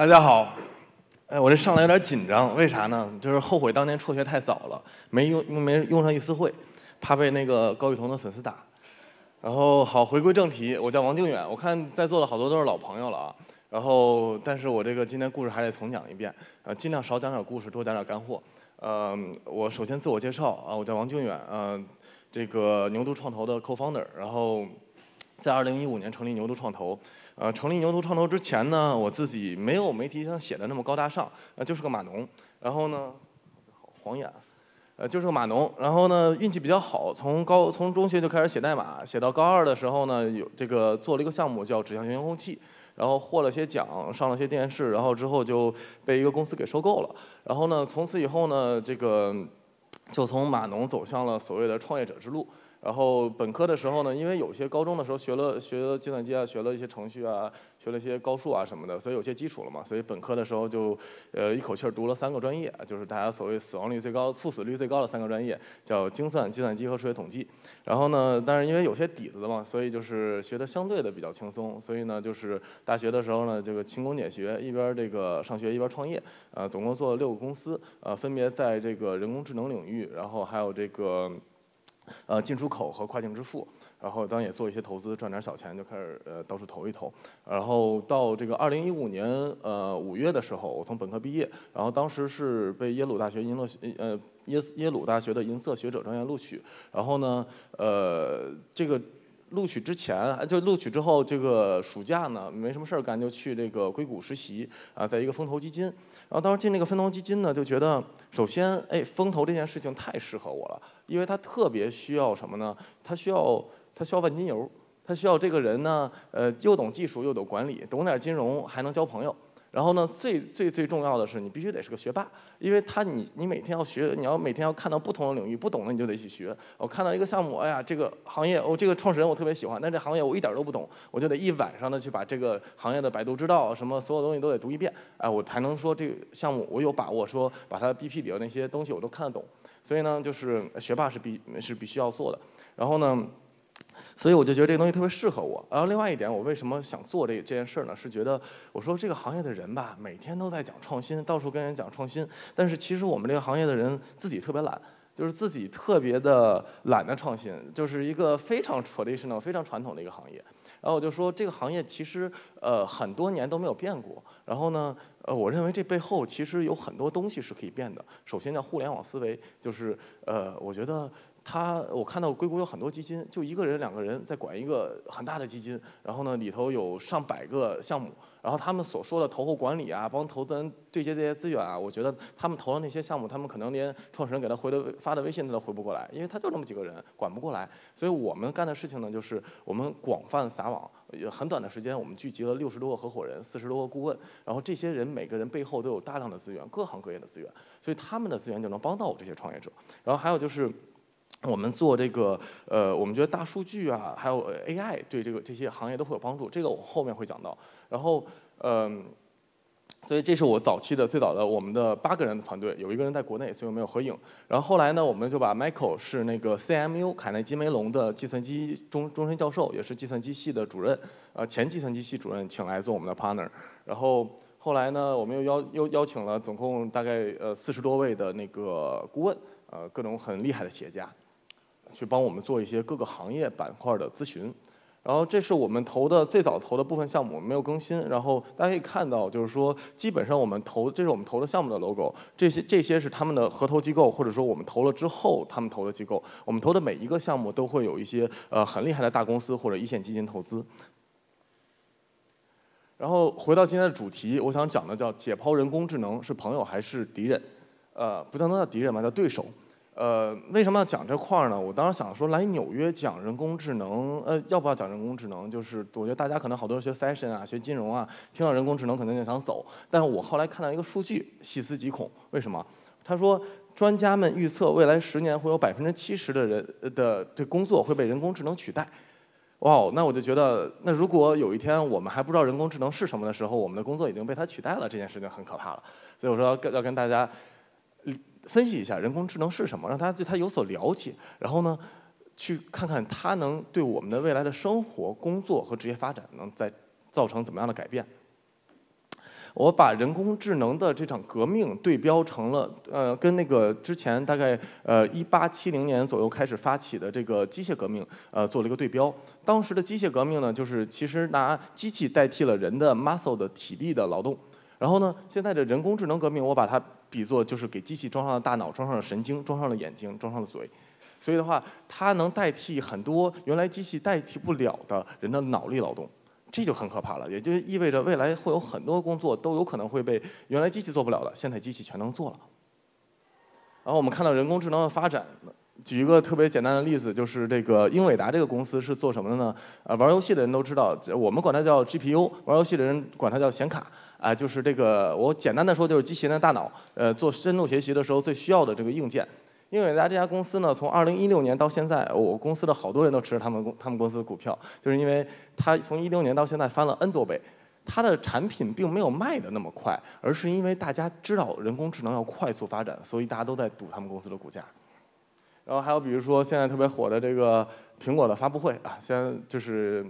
大家好，哎，我这上来有点紧张，为啥呢？就是后悔当年辍学太早了，没用没用上一次会，怕被那个高雨桐的粉丝打。然后好回归正题，我叫王靖远，我看在座的好多都是老朋友了啊。然后，但是我这个今天故事还得重讲一遍，呃，尽量少讲点故事，多讲点干货。呃，我首先自我介绍，啊，我叫王靖远，呃，这个牛都创投的 cofounder，然后在二零一五年成立牛都创投。呃，成立牛途创投之前呢，我自己没有媒体上写的那么高大上，呃，就是个码农。然后呢，晃眼，呃，就是个码农。然后呢，运气比较好，从高从中学就开始写代码，写到高二的时候呢，有这个做了一个项目叫指向性遥控器，然后获了些奖，上了些电视，然后之后就被一个公司给收购了。然后呢，从此以后呢，这个就从码农走向了所谓的创业者之路。然后本科的时候呢，因为有些高中的时候学了学计算机啊，学了一些程序啊，学了一些高数啊什么的，所以有些基础了嘛。所以本科的时候就，呃，一口气儿读了三个专业，就是大家所谓死亡率最高、猝死率最高的三个专业，叫精算、计算机和数学统计。然后呢，但是因为有些底子嘛，所以就是学的相对的比较轻松。所以呢，就是大学的时候呢，这个勤工俭学，一边这个上学一边创业。呃，总共做了六个公司，呃，分别在这个人工智能领域，然后还有这个。呃，进出口和跨境支付，然后当然也做一些投资，赚点小钱，就开始呃到处投一投。然后到这个二零一五年呃五月的时候，我从本科毕业，然后当时是被耶鲁大学银色呃耶耶鲁大学的银色学者专业录取。然后呢，呃这个。录取之前，就录取之后，这个暑假呢，没什么事儿干，就去这个硅谷实习啊，在一个风投基金。然后当时进这个风投基金呢，就觉得，首先，哎，风投这件事情太适合我了，因为它特别需要什么呢？它需要它需要万金油，它需要这个人呢，呃，又懂技术又懂管理，懂点金融，还能交朋友。然后呢，最最最重要的是，你必须得是个学霸，因为他你你每天要学，你要每天要看到不同的领域，不懂的你就得去学。我看到一个项目，哎呀，这个行业，我这个创始人我特别喜欢，但这行业我一点儿都不懂，我就得一晚上的去把这个行业的百度知道什么所有东西都得读一遍，哎，我才能说这个项目我有把握说，把它 BP 里头那些东西我都看得懂。所以呢，就是学霸是必是必须要做的。然后呢？所以我就觉得这个东西特别适合我。然后另外一点，我为什么想做这这件事儿呢？是觉得我说这个行业的人吧，每天都在讲创新，到处跟人讲创新，但是其实我们这个行业的人自己特别懒，就是自己特别的懒得创新，就是一个非常 traditional、非常传统的一个行业。然后我就说，这个行业其实呃很多年都没有变过。然后呢，呃，我认为这背后其实有很多东西是可以变的。首先叫互联网思维，就是呃，我觉得。他，我看到硅谷有很多基金，就一个人、两个人在管一个很大的基金，然后呢，里头有上百个项目。然后他们所说的投后管理啊，帮投资人对接这些资源啊，我觉得他们投的那些项目，他们可能连创始人给他回的发的微信他都回不过来，因为他就那么几个人管不过来。所以我们干的事情呢，就是我们广泛撒网，很短的时间我们聚集了六十多个合伙人，四十多个顾问，然后这些人每个人背后都有大量的资源，各行各业的资源，所以他们的资源就能帮到我这些创业者。然后还有就是。我们做这个，呃，我们觉得大数据啊，还有 AI 对这个这些行业都会有帮助，这个我后面会讲到。然后，嗯，所以这是我早期的最早的我们的八个人的团队，有一个人在国内，所以我们没有合影。然后后来呢，我们就把 Michael 是那个 CMU 凯内基梅隆的计算机终终身教授，也是计算机系的主任，呃，前计算机系主任请来做我们的 partner。然后后来呢，我们又邀又邀请了总共大概呃四十多位的那个顾问，呃，各种很厉害的企业家。去帮我们做一些各个行业板块的咨询，然后这是我们投的最早投的部分项目，没有更新。然后大家可以看到，就是说基本上我们投，这是我们投的项目的 logo。这些这些是他们的合投机构，或者说我们投了之后他们投的机构。我们投的每一个项目都会有一些呃很厉害的大公司或者一线基金投资。然后回到今天的主题，我想讲的叫解剖人工智能是朋友还是敌人？呃，不单单叫敌人吧，叫对手。呃，为什么要讲这块儿呢？我当时想说来纽约讲人工智能，呃，要不要讲人工智能？就是我觉得大家可能好多学 fashion 啊，学金融啊，听到人工智能肯定就想走。但是我后来看到一个数据，细思极恐。为什么？他说专家们预测未来十年会有百分之七十的人的这工作会被人工智能取代。哇，那我就觉得，那如果有一天我们还不知道人工智能是什么的时候，我们的工作已经被它取代了，这件事情很可怕了。所以我说要跟大家。分析一下人工智能是什么，让他对他有所了解，然后呢，去看看他能对我们的未来的生活、工作和职业发展能在造成怎么样的改变。我把人工智能的这场革命对标成了，呃，跟那个之前大概呃一八七零年左右开始发起的这个机械革命，呃，做了一个对标。当时的机械革命呢，就是其实拿机器代替了人的 muscle 的体力的劳动，然后呢，现在的人工智能革命，我把它。比作就是给机器装上了大脑，装上了神经，装上了眼睛，装上了嘴，所以的话，它能代替很多原来机器代替不了的人的脑力劳动，这就很可怕了。也就意味着未来会有很多工作都有可能会被原来机器做不了的，现在机器全能做了。然后我们看到人工智能的发展，举一个特别简单的例子，就是这个英伟达这个公司是做什么的呢？呃，玩游戏的人都知道，我们管它叫 GPU，玩游戏的人管它叫显卡。啊，就是这个，我简单的说，就是机器人的大脑，呃，做深度学习的时候最需要的这个硬件。因为达这家公司呢，从二零一六年到现在，我公司的好多人都持着他们公他们公司的股票，就是因为它从一六年到现在翻了 N 多倍。它的产品并没有卖的那么快，而是因为大家知道人工智能要快速发展，所以大家都在赌他们公司的股价。然后还有比如说现在特别火的这个苹果的发布会啊，先就是。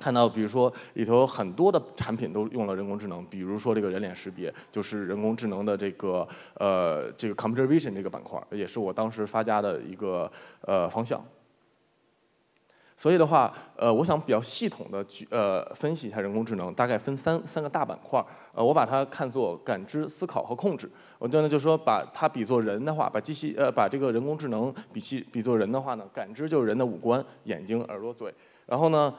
看到，比如说里头很多的产品都用了人工智能，比如说这个人脸识别，就是人工智能的这个呃这个 computer vision 这个板块也是我当时发家的一个呃方向。所以的话，呃，我想比较系统的去呃分析一下人工智能，大概分三三个大板块儿，呃，我把它看作感知、思考和控制。我呢就说把它比作人的话，把机器呃把这个人工智能比比作人的话呢，感知就是人的五官，眼睛、耳朵、嘴。然后呢，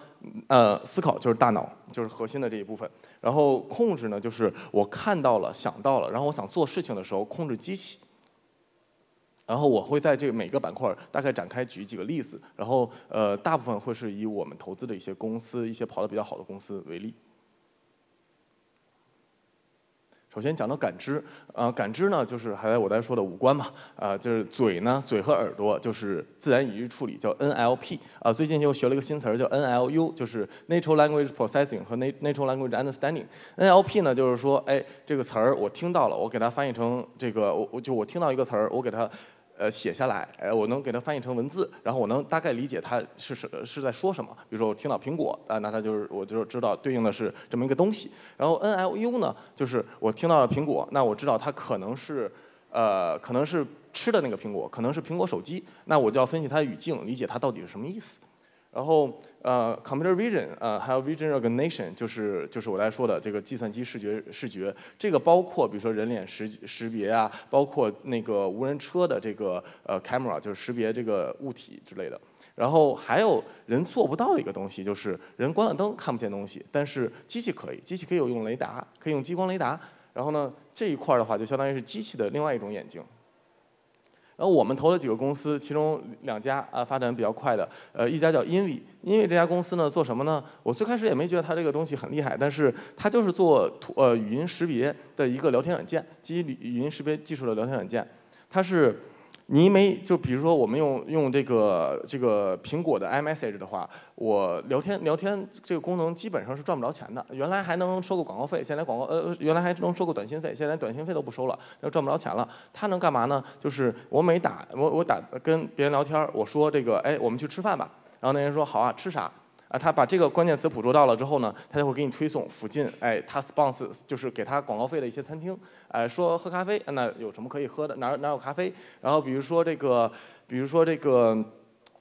呃，思考就是大脑，就是核心的这一部分。然后控制呢，就是我看到了、想到了，然后我想做事情的时候，控制机器。然后我会在这个每个板块大概展开举几个例子，然后呃大部分会是以我们投资的一些公司、一些跑得比较好的公司为例。首先讲到感知，啊，感知呢就是还在我刚才说的五官嘛，啊，就是嘴呢，嘴和耳朵就是自然语义处理叫 NLP，啊，最近又学了一个新词儿叫 NLU，就是 natural language processing 和 natural language understanding，NLP 呢就是说，哎，这个词儿我听到了，我给它翻译成这个，我我就我听到一个词儿，我给它。呃，写下来，呃，我能给它翻译成文字，然后我能大概理解它是是是在说什么。比如说，我听到苹果，呃，那它就是我就知道对应的是这么一个东西。然后 NLU 呢，就是我听到了苹果，那我知道它可能是，呃，可能是吃的那个苹果，可能是苹果手机，那我就要分析它的语境，理解它到底是什么意思。然后呃，computer vision 呃，还有 vision recognition，就是就是我刚才说的这个计算机视觉视觉，这个包括比如说人脸识识别啊，包括那个无人车的这个呃 camera，就是识别这个物体之类的。然后还有人做不到一个东西，就是人关了灯看不见东西，但是机器可以，机器可以用雷达，可以用激光雷达。然后呢，这一块儿的话，就相当于是机器的另外一种眼睛。然后我们投了几个公司，其中两家啊发展比较快的，呃，一家叫 Invi，因为这家公司呢做什么呢？我最开始也没觉得它这个东西很厉害，但是它就是做图呃语音识别的一个聊天软件，基于语音识别技术的聊天软件，它是。你没就比如说我们用用这个这个苹果的 iMessage 的话，我聊天聊天这个功能基本上是赚不着钱的。原来还能收个广告费，现在广告呃原来还能收个短信费，现在短信费都不收了，赚不着钱了。它能干嘛呢？就是我每打我我打跟别人聊天，我说这个哎我们去吃饭吧，然后那人说好啊吃啥？啊，他把这个关键词捕捉到了之后呢，他就会给你推送附近，哎，他 spons o r 就是给他广告费的一些餐厅，哎，说喝咖啡，那有什么可以喝的？哪哪有咖啡？然后比如说这个，比如说这个，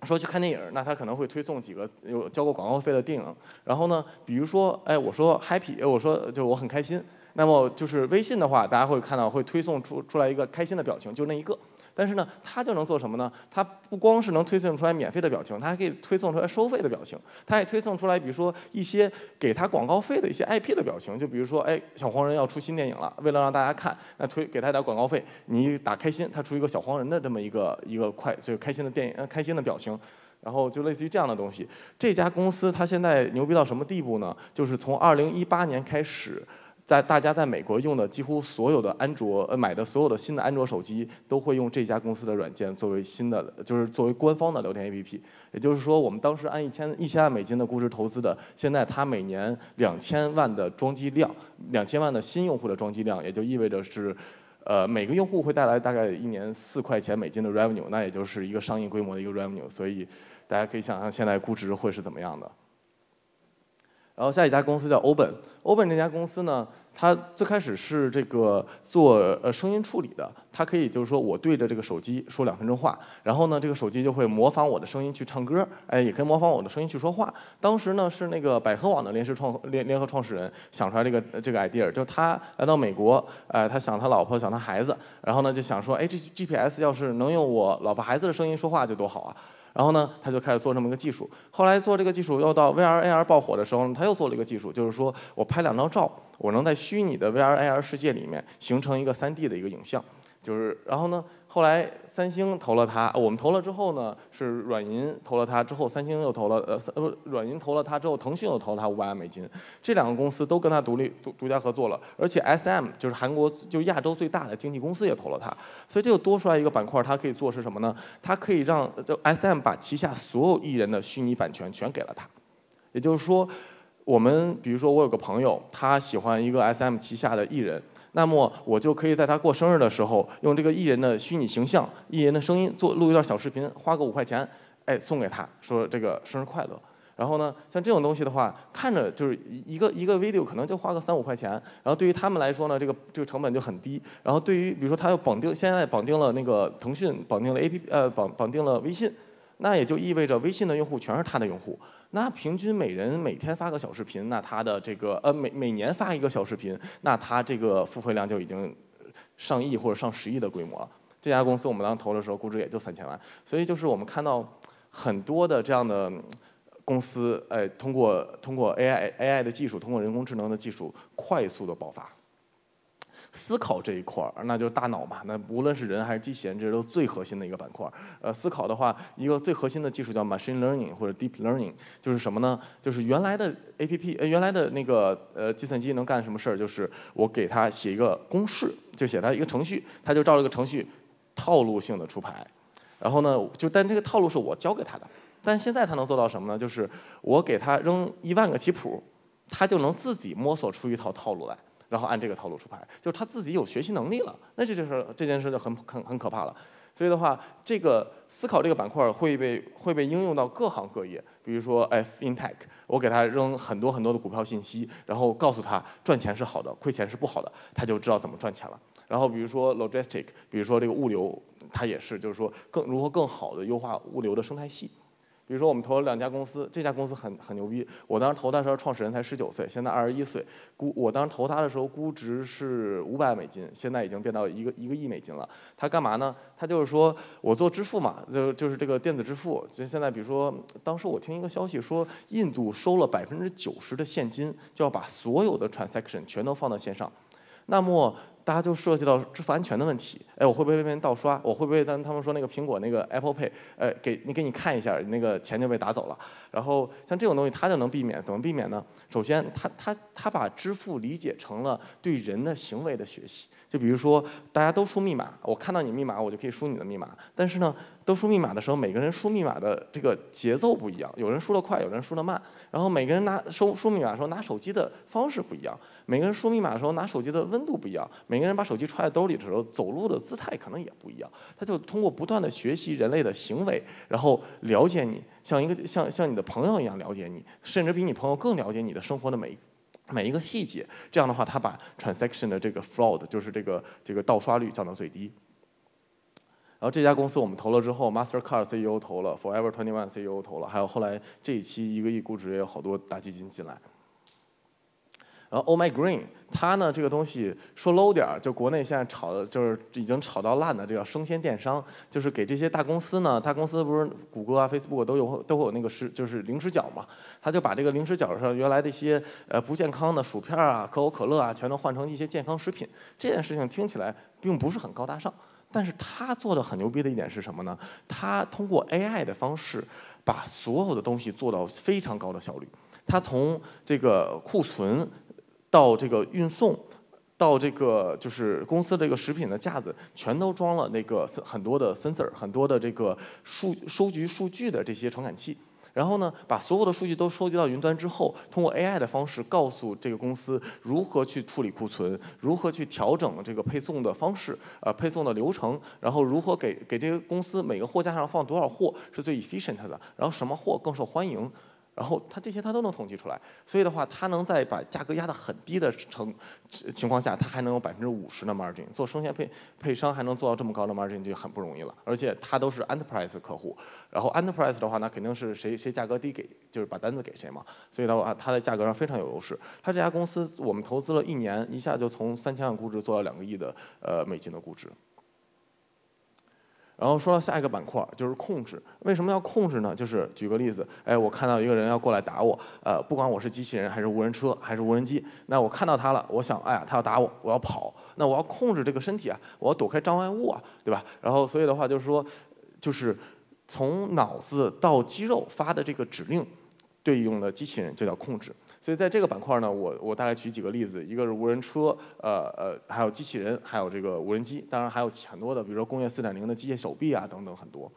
说去看电影，那他可能会推送几个有交过广告费的电影。然后呢，比如说，哎，我说 happy，我说就我很开心。那么就是微信的话，大家会看到会推送出出来一个开心的表情，就那一个。但是呢，它就能做什么呢？它不光是能推送出来免费的表情，它还可以推送出来收费的表情，它还推送出来，比如说一些给它广告费的一些 IP 的表情，就比如说，哎，小黄人要出新电影了，为了让大家看，那推给他点广告费，你打开心，他出一个小黄人的这么一个一个快，就开心的电影，开心的表情，然后就类似于这样的东西。这家公司它现在牛逼到什么地步呢？就是从2018年开始。在大家在美国用的几乎所有的安卓，呃买的所有的新的安卓手机都会用这家公司的软件作为新的，就是作为官方的聊天 APP。也就是说，我们当时按一千一千万美金的估值投资的，现在它每年两千万的装机量，两千万的新用户的装机量，也就意味着是，呃每个用户会带来大概一年四块钱美金的 revenue，那也就是一个商业规模的一个 revenue，所以大家可以想象现在估值会是怎么样的。然后下一家公司叫 Open，Open 这家公司呢，它最开始是这个做呃声音处理的，它可以就是说我对着这个手机说两分钟话，然后呢这个手机就会模仿我的声音去唱歌，哎也可以模仿我的声音去说话。当时呢是那个百合网的联合创联联合创始人想出来这个这个 idea，就是他来到美国，哎他想他老婆想他孩子，然后呢就想说，哎这 GPS 要是能用我老婆孩子的声音说话就多好啊。然后呢，他就开始做这么一个技术。后来做这个技术，又到 VR、AR 爆火的时候，他又做了一个技术，就是说我拍两张照，我能在虚拟的 VR、AR 世界里面形成一个 3D 的一个影像。就是，然后呢，后来。三星投了他，我们投了之后呢，是软银投了他之后，三星又投了，呃，软银投了他之后，腾讯又投了他五百万美金，这两个公司都跟他独立独独家合作了，而且 S M 就是韩国就是亚洲最大的经纪公司也投了他，所以这就多出来一个板块，它可以做是什么呢？它可以让 S M 把旗下所有艺人的虚拟版权全给了他，也就是说，我们比如说我有个朋友，他喜欢一个 S M 旗下的艺人。那么我就可以在他过生日的时候，用这个艺人的虚拟形象、艺人的声音做录一段小视频，花个五块钱，哎，送给他说这个生日快乐。然后呢，像这种东西的话，看着就是一个一个 video，可能就花个三五块钱。然后对于他们来说呢，这个这个成本就很低。然后对于比如说他又绑定，现在绑定了那个腾讯，绑定了 app，呃，绑绑定了微信，那也就意味着微信的用户全是他的用户。那平均每人每天发个小视频，那他的这个呃每每年发一个小视频，那他这个付费量就已经上亿或者上十亿的规模。了。这家公司我们当时投的时候估值也就三千万，所以就是我们看到很多的这样的公司，哎，通过通过 AI AI 的技术，通过人工智能的技术，快速的爆发。思考这一块儿，那就是大脑嘛。那无论是人还是机器人，这都最核心的一个板块儿。呃，思考的话，一个最核心的技术叫 machine learning 或者 deep learning，就是什么呢？就是原来的 APP，呃、原来的那个呃，计算机能干什么事儿？就是我给它写一个公式，就写它一个程序，它就照这个程序套路性的出牌。然后呢，就但这个套路是我教给它的。但现在它能做到什么呢？就是我给它扔一万个棋谱，它就能自己摸索出一套套路来。然后按这个套路出牌，就是他自己有学习能力了，那这就是这件事就很很很可怕了。所以的话，这个思考这个板块会被会被应用到各行各业。比如说，哎，FinTech，我给他扔很多很多的股票信息，然后告诉他赚钱是好的，亏钱是不好的，他就知道怎么赚钱了。然后比如说 Logistic，比如说这个物流，他也是，就是说更如何更好的优化物流的生态系。比如说，我们投了两家公司，这家公司很很牛逼。我当时投他的时候，创始人才十九岁，现在二十一岁。估我当时投他的时候，估值是五百美金，现在已经变到一个一个亿美金了。他干嘛呢？他就是说我做支付嘛，就就是这个电子支付。其实现在，比如说，当时我听一个消息说，印度收了百分之九十的现金，就要把所有的 transaction 全都放到线上。那么，大家就涉及到支付安全的问题，哎，我会不会被人盗刷？我会不会？当他们说那个苹果那个 Apple Pay，哎，给你给你看一下，那个钱就被打走了。然后像这种东西，它就能避免，怎么避免呢？首先，它它它把支付理解成了对人的行为的学习。就比如说，大家都输密码，我看到你密码，我就可以输你的密码。但是呢，都输密码的时候，每个人输密码的这个节奏不一样，有人输得快，有人输得慢。然后每个人拿输输密码的时候拿手机的方式不一样，每个人输密码的时候拿手机的温度不一样，每个人把手机揣在兜里的时候走路的姿态可能也不一样。他就通过不断的学习人类的行为，然后了解你，像一个像像你的朋友一样了解你，甚至比你朋友更了解你的生活的每一。每一个细节，这样的话，它把 transaction 的这个 fraud 就是这个这个盗刷率降到最低。然后这家公司我们投了之后，Mastercard CEO 投了，Forever Twenty One CEO 投了，还有后来这一期一个亿估值也有好多大基金进来。然后，Oh my Green，他呢这个东西说 low 点儿，就国内现在炒的就是已经炒到烂的，这叫生鲜电商，就是给这些大公司呢，大公司不是谷歌啊、Facebook 都有都会有那个是就是零食角嘛，他就把这个零食角上原来这些呃不健康的薯片啊、可口可乐啊，全都换成一些健康食品。这件事情听起来并不是很高大上，但是他做的很牛逼的一点是什么呢？他通过 AI 的方式，把所有的东西做到非常高的效率。他从这个库存。到这个运送，到这个就是公司这个食品的架子，全都装了那个很多的 sensor，很多的这个数收集数据的这些传感器。然后呢，把所有的数据都收集到云端之后，通过 AI 的方式告诉这个公司如何去处理库存，如何去调整这个配送的方式，呃，配送的流程，然后如何给给这个公司每个货架上放多少货是最 efficient 的，然后什么货更受欢迎。然后它这些它都能统计出来，所以的话，它能在把价格压得很低的成情况下，它还能有百分之五十的 margin，做生鲜配配商还能做到这么高的 margin 就很不容易了。而且它都是 enterprise 客户，然后 enterprise 的话，那肯定是谁谁价格低给就是把单子给谁嘛。所以的话，它的价格上非常有优势。它这家公司我们投资了一年，一下就从三千万估值做到两个亿的呃美金的估值。然后说到下一个板块就是控制，为什么要控制呢？就是举个例子，哎，我看到一个人要过来打我，呃，不管我是机器人还是无人车还是无人机，那我看到他了，我想，哎呀，他要打我，我要跑，那我要控制这个身体啊，我要躲开障碍物啊，对吧？然后所以的话就是说，就是从脑子到肌肉发的这个指令，对应的机器人就叫控制。所以在这个板块呢，我我大概举几个例子，一个是无人车，呃呃，还有机器人，还有这个无人机，当然还有很多的，比如说工业四点零的机械手臂啊等等很多。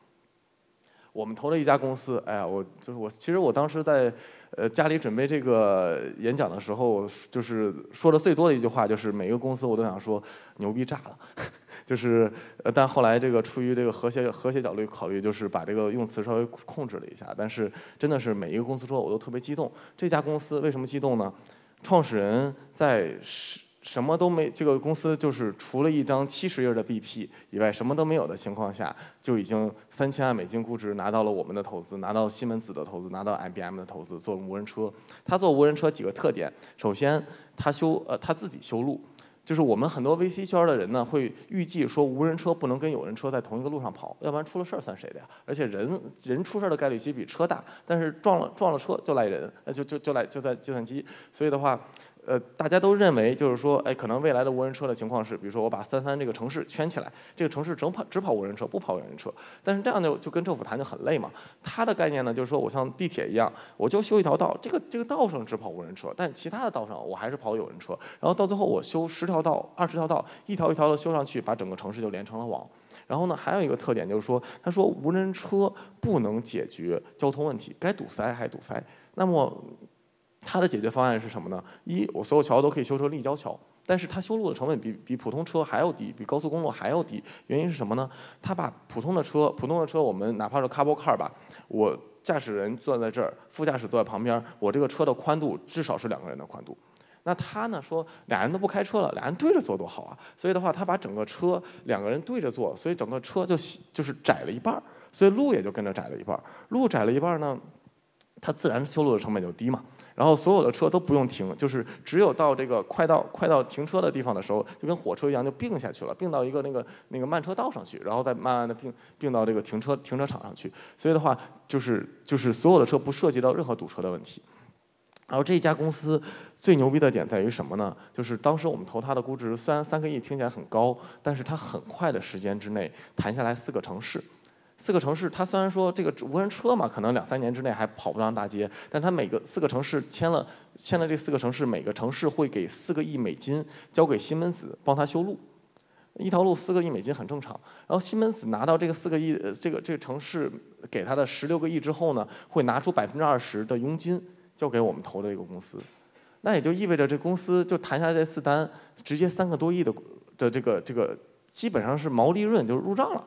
我们投了一家公司，哎呀，我就是我，其实我当时在，呃家里准备这个演讲的时候，就是说的最多的一句话就是每个公司我都想说牛逼炸了。就是，呃，但后来这个出于这个和谐和谐角虑考虑，就是把这个用词稍微控制了一下。但是真的是每一个公司说我都特别激动。这家公司为什么激动呢？创始人在什什么都没，这个公司就是除了一张七十页的 BP 以外什么都没有的情况下，就已经三千万美金估值拿到了我们的投资，拿到西门子的投资，拿到 IBM 的投资做无人车。他做无人车几个特点，首先他修呃他自己修路。就是我们很多 VC 圈的人呢，会预计说无人车不能跟有人车在同一个路上跑，要不然出了事儿算谁的呀？而且人人出事儿的概率其实比车大，但是撞了撞了车就来人，那就就就来就在计算机，所以的话。呃，大家都认为就是说，哎，可能未来的无人车的情况是，比如说我把三三这个城市圈起来，这个城市整跑只跑无人车，不跑有人车。但是这样就就跟政府谈就很累嘛。它的概念呢就是说我像地铁一样，我就修一条道，这个这个道上只跑无人车，但其他的道上我还是跑有人车。然后到最后我修十条道、二十条道，一条一条的修上去，把整个城市就连成了网。然后呢，还有一个特点就是说，他说无人车不能解决交通问题，该堵塞还堵塞。那么。它的解决方案是什么呢？一，我所有桥都可以修成立交桥，但是它修路的成本比比普通车还要低，比高速公路还要低。原因是什么呢？它把普通的车，普通的车，我们哪怕是 c a u p l e car 吧，我驾驶人坐在这儿，副驾驶坐在旁边，我这个车的宽度至少是两个人的宽度。那他呢说俩人都不开车了，俩人对着坐多好啊！所以的话，他把整个车两个人对着坐，所以整个车就就是窄了一半儿，所以路也就跟着窄了一半儿。路窄了一半儿呢，它自然修路的成本就低嘛。然后所有的车都不用停，就是只有到这个快到快到停车的地方的时候，就跟火车一样就并下去了，并到一个那个那个慢车道上去，然后再慢慢的并并到这个停车停车场上去。所以的话，就是就是所有的车不涉及到任何堵车的问题。然后这一家公司最牛逼的点在于什么呢？就是当时我们投它的估值虽然三个亿听起来很高，但是它很快的时间之内谈下来四个城市。四个城市，它虽然说这个无人车嘛，可能两三年之内还跑不上大街，但它每个四个城市签了，签了这四个城市，每个城市会给四个亿美金交给西门子帮他修路，一条路四个亿美金很正常。然后西门子拿到这个四个亿，这个这个城市给他的十六个亿之后呢，会拿出百分之二十的佣金交给我们投的这个公司，那也就意味着这公司就谈下这四单，直接三个多亿的的这个这个基本上是毛利润就入账了。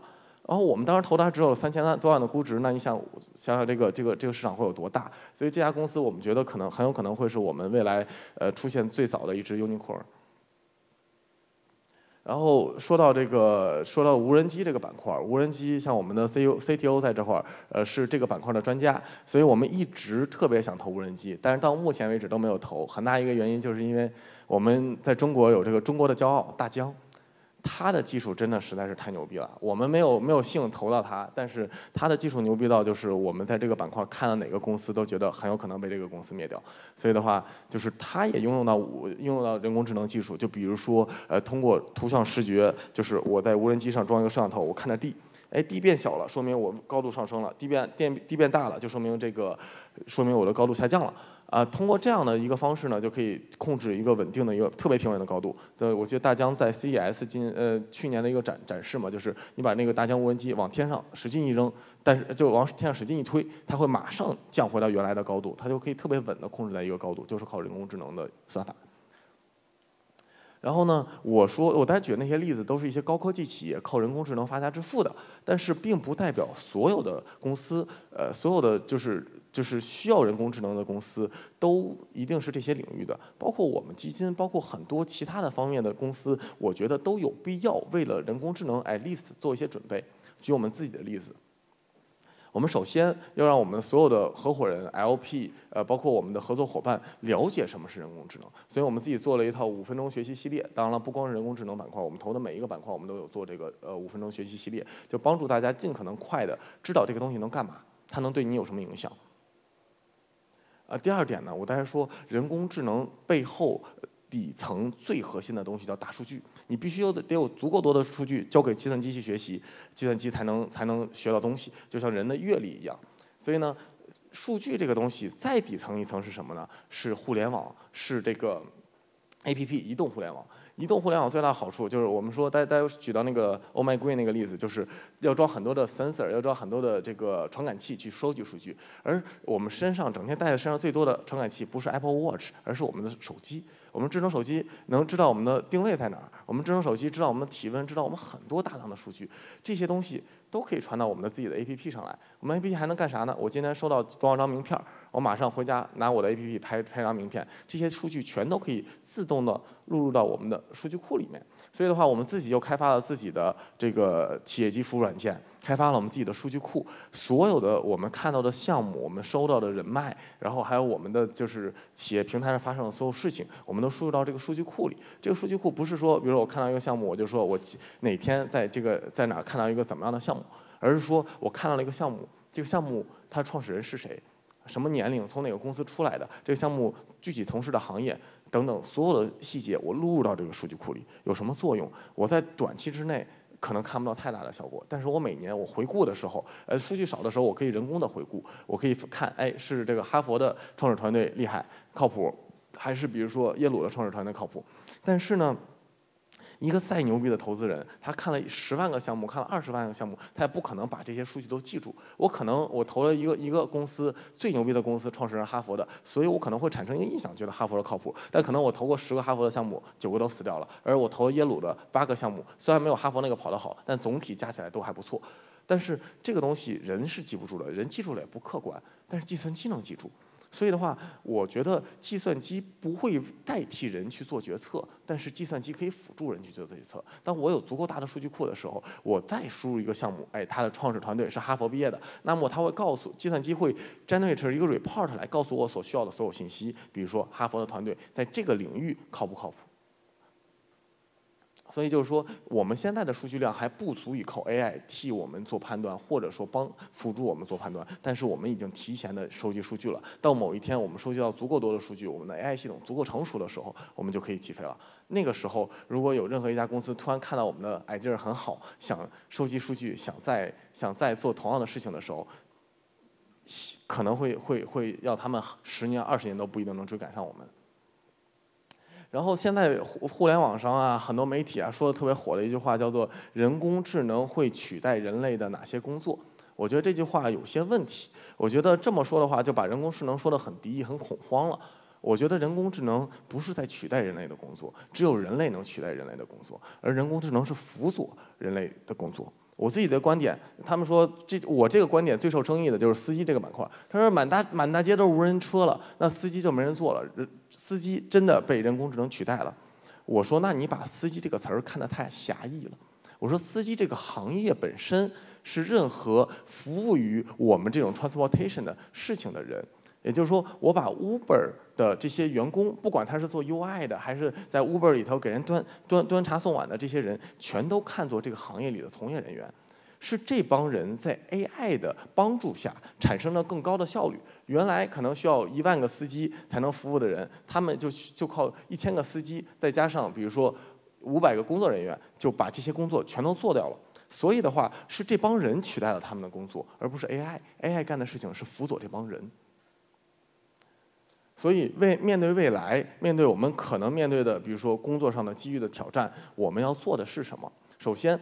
然后我们当时投它只有三千多万的估值，那你想想想这个这个这个市场会有多大？所以这家公司我们觉得可能很有可能会是我们未来呃出现最早的一支 unicorn。然后说到这个说到无人机这个板块，无人机像我们的 c U CTO 在这块儿呃是这个板块的专家，所以我们一直特别想投无人机，但是到目前为止都没有投，很大一个原因就是因为我们在中国有这个中国的骄傲大疆。他的技术真的实在是太牛逼了，我们没有没有幸投到他，但是他的技术牛逼到就是我们在这个板块看了哪个公司，都觉得很有可能被这个公司灭掉，所以的话就是他也应用到应用到人工智能技术，就比如说呃通过图像视觉，就是我在无人机上装一个摄像头，我看着地。哎，地变小了，说明我高度上升了；地变电地变大了，就说明这个说明我的高度下降了。啊，通过这样的一个方式呢，就可以控制一个稳定的一个特别平稳的高度。呃，我记得大疆在 CES 今呃去年的一个展展示嘛，就是你把那个大疆无人机往天上使劲一扔，但是就往天上使劲一推，它会马上降回到原来的高度，它就可以特别稳的控制在一个高度，就是靠人工智能的算法。然后呢，我说我单举那些例子，都是一些高科技企业靠人工智能发家致富的，但是并不代表所有的公司，呃，所有的就是就是需要人工智能的公司都一定是这些领域的，包括我们基金，包括很多其他的方面的公司，我觉得都有必要为了人工智能 at least 做一些准备，举我们自己的例子。我们首先要让我们所有的合伙人、LP，呃，包括我们的合作伙伴了解什么是人工智能，所以我们自己做了一套五分钟学习系列。当然了，不光是人工智能板块，我们投的每一个板块，我们都有做这个呃五分钟学习系列，就帮助大家尽可能快的知道这个东西能干嘛，它能对你有什么影响。啊，第二点呢，我刚才说人工智能背后底层最核心的东西叫大数据。你必须有得有足够多的数据交给计算机去学习，计算机才能才能学到东西，就像人的阅历一样。所以呢，数据这个东西再底层一层是什么呢？是互联网，是这个 APP 移动互联网。移动互联网最大好处就是我们说，大家大家举到那个 o h m y g r e e n 那个例子，就是要装很多的 sensor，要装很多的这个传感器去收集数据。而我们身上整天带在身上最多的传感器不是 Apple Watch，而是我们的手机。我们智能手机能知道我们的定位在哪儿，我们智能手机知道我们的体温，知道我们很多大量的数据，这些东西都可以传到我们的自己的 APP 上来。我们 APP 还能干啥呢？我今天收到多少张名片，我马上回家拿我的 APP 拍拍张名片，这些数据全都可以自动的录入到我们的数据库里面。所以的话，我们自己又开发了自己的这个企业级服务软件。开发了我们自己的数据库，所有的我们看到的项目，我们收到的人脉，然后还有我们的就是企业平台上发生的所有事情，我们都输入到这个数据库里。这个数据库不是说，比如说我看到一个项目，我就说我哪天在这个在哪看到一个怎么样的项目，而是说我看到了一个项目，这个项目它创始人是谁，什么年龄，从哪个公司出来的，这个项目具体从事的行业等等所有的细节，我录入到这个数据库里有什么作用？我在短期之内。可能看不到太大的效果，但是我每年我回顾的时候，呃，数据少的时候，我可以人工的回顾，我可以看，哎，是这个哈佛的创始团队厉害靠谱，还是比如说耶鲁的创始团队靠谱？但是呢。一个再牛逼的投资人，他看了十万个项目，看了二十万个项目，他也不可能把这些数据都记住。我可能我投了一个一个公司，最牛逼的公司创始人哈佛的，所以我可能会产生一个印象，觉得哈佛的靠谱。但可能我投过十个哈佛的项目，九个都死掉了，而我投耶鲁的八个项目，虽然没有哈佛那个跑得好，但总体加起来都还不错。但是这个东西人是记不住的，人记住了也不客观，但是计算机能记住。所以的话，我觉得计算机不会代替人去做决策，但是计算机可以辅助人去做决策。当我有足够大的数据库的时候，我再输入一个项目，哎，它的创始团队是哈佛毕业的，那么它会告诉计算机会 generate 一个 report 来告诉我所需要的所有信息，比如说哈佛的团队在这个领域靠不靠谱。所以就是说，我们现在的数据量还不足以靠 AI 替我们做判断，或者说帮辅助我们做判断。但是我们已经提前的收集数据了。到某一天，我们收集到足够多的数据，我们的 AI 系统足够成熟的时候，我们就可以起飞了。那个时候，如果有任何一家公司突然看到我们的 idea 很好，想收集数据，想再想再做同样的事情的时候，可能会会会要他们十年二十年都不一定能追赶上我们。然后现在互互联网上啊，很多媒体啊说的特别火的一句话叫做“人工智能会取代人类的哪些工作”，我觉得这句话有些问题。我觉得这么说的话，就把人工智能说的很敌意、很恐慌了。我觉得人工智能不是在取代人类的工作，只有人类能取代人类的工作，而人工智能是辅佐人类的工作。我自己的观点，他们说这我这个观点最受争议的就是司机这个板块。他说满大满大街都无人车了，那司机就没人做了，司机真的被人工智能取代了。我说那你把司机这个词儿看得太狭义了。我说司机这个行业本身是任何服务于我们这种 transportation 的事情的人。也就是说，我把 Uber 的这些员工，不管他是做 UI 的，还是在 Uber 里头给人端端端茶送碗的这些人，全都看作这个行业里的从业人员。是这帮人在 AI 的帮助下产生了更高的效率。原来可能需要一万个司机才能服务的人，他们就就靠一千个司机，再加上比如说五百个工作人员，就把这些工作全都做掉了。所以的话，是这帮人取代了他们的工作，而不是 AI。AI 干的事情是辅佐这帮人。所以，未面对未来，面对我们可能面对的，比如说工作上的机遇的挑战，我们要做的是什么？首先，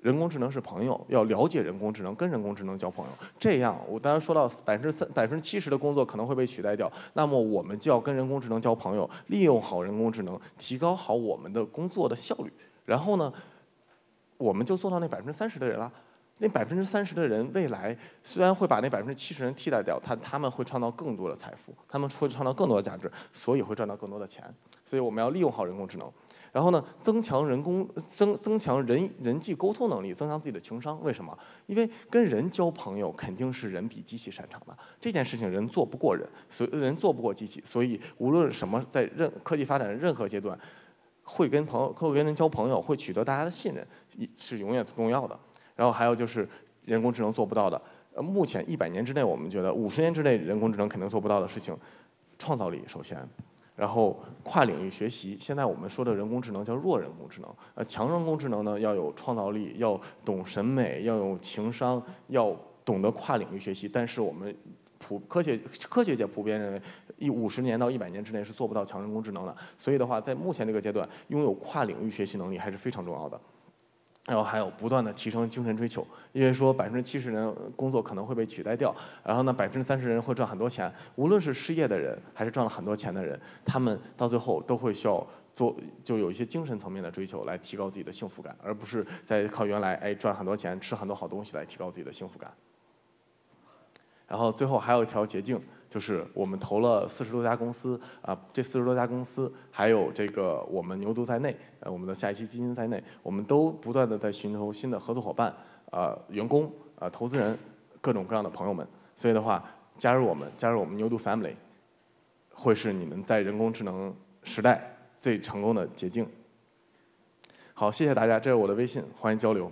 人工智能是朋友，要了解人工智能，跟人工智能交朋友。这样，我当然说到百分之三，百分之七十的工作可能会被取代掉，那么我们就要跟人工智能交朋友，利用好人工智能，提高好我们的工作的效率。然后呢，我们就做到那百分之三十的人了。那百分之三十的人，未来虽然会把那百分之七十人替代掉，但他们会创造更多的财富，他们会创造更多的价值，所以会赚到更多的钱。所以我们要利用好人工智能，然后呢，增强人工增增强人人际沟通能力，增强自己的情商。为什么？因为跟人交朋友肯定是人比机器擅长的。这件事情人做不过人，所以人做不过机器。所以无论什么在任科技发展任何阶段，会跟朋会跟人交朋友，会取得大家的信任，是永远重要的。然后还有就是人工智能做不到的，呃，目前一百年之内我们觉得五十年之内人工智能肯定做不到的事情，创造力首先，然后跨领域学习。现在我们说的人工智能叫弱人工智能，呃，强人工智能呢要有创造力，要懂审美，要有情商，要懂得跨领域学习。但是我们普科学科学界普遍认为，一五十年到一百年之内是做不到强人工智能的。所以的话，在目前这个阶段，拥有跨领域学习能力还是非常重要的。然后还有不断的提升精神追求，因为说百分之七十人工作可能会被取代掉，然后呢百分之三十人会赚很多钱。无论是失业的人，还是赚了很多钱的人，他们到最后都会需要做，就有一些精神层面的追求来提高自己的幸福感，而不是在靠原来哎赚很多钱吃很多好东西来提高自己的幸福感。然后最后还有一条捷径。就是我们投了四十多家公司啊，这四十多家公司，还有这个我们牛犊在内，呃，我们的下一期基金在内，我们都不断的在寻求新的合作伙伴，啊，员工啊，投资人，各种各样的朋友们，所以的话，加入我们，加入我们牛犊 family，会是你们在人工智能时代最成功的捷径。好，谢谢大家，这是我的微信，欢迎交流。